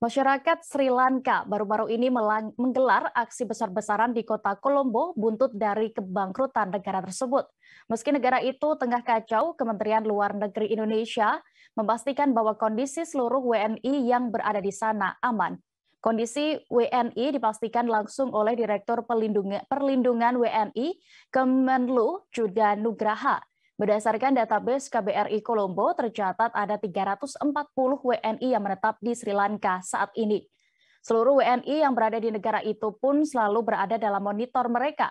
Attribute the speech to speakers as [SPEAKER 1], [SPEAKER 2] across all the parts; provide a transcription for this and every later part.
[SPEAKER 1] Masyarakat Sri Lanka baru-baru ini menggelar aksi besar-besaran di kota Kolombo buntut dari kebangkrutan negara tersebut. Meski negara itu tengah kacau, Kementerian Luar Negeri Indonesia memastikan bahwa kondisi seluruh WNI yang berada di sana aman. Kondisi WNI dipastikan langsung oleh Direktur Perlindungan, WNI Kemenlu Judan Nugraha Berdasarkan database KBRI Kolombo, tercatat ada 340 WNI yang menetap di Sri Lanka saat ini. Seluruh WNI yang berada di negara itu pun selalu berada dalam monitor mereka.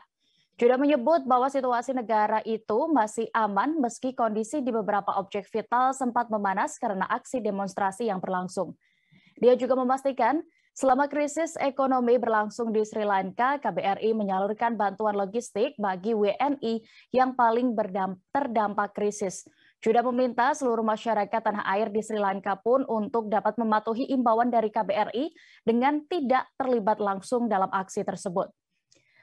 [SPEAKER 1] Juga menyebut bahwa situasi negara itu masih aman meski kondisi di beberapa objek vital sempat memanas karena aksi demonstrasi yang berlangsung. Dia juga memastikan Selama krisis ekonomi berlangsung di Sri Lanka, KBRI menyalurkan bantuan logistik bagi WNI yang paling terdampak krisis. Sudah meminta seluruh masyarakat tanah air di Sri Lanka pun untuk dapat mematuhi imbauan dari KBRI dengan tidak terlibat langsung dalam aksi tersebut.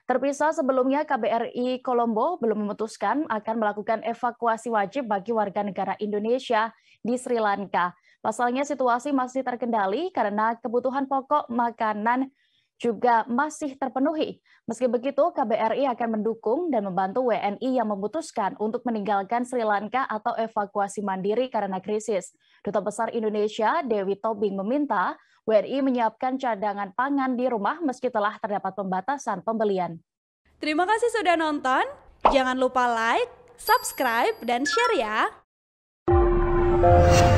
[SPEAKER 1] Terpisah sebelumnya KBRI Kolombo belum memutuskan akan melakukan evakuasi wajib bagi warga negara Indonesia di Sri Lanka. Pasalnya situasi masih terkendali karena kebutuhan pokok makanan juga masih terpenuhi. Meski begitu, KBRI akan mendukung dan membantu WNI yang memutuskan untuk meninggalkan Sri Lanka atau evakuasi mandiri karena krisis. Duta Besar Indonesia, Dewi Tobing, meminta WNI menyiapkan cadangan pangan di rumah meski telah terdapat pembatasan pembelian.
[SPEAKER 2] Terima kasih sudah nonton. Jangan lupa like, subscribe, dan share ya.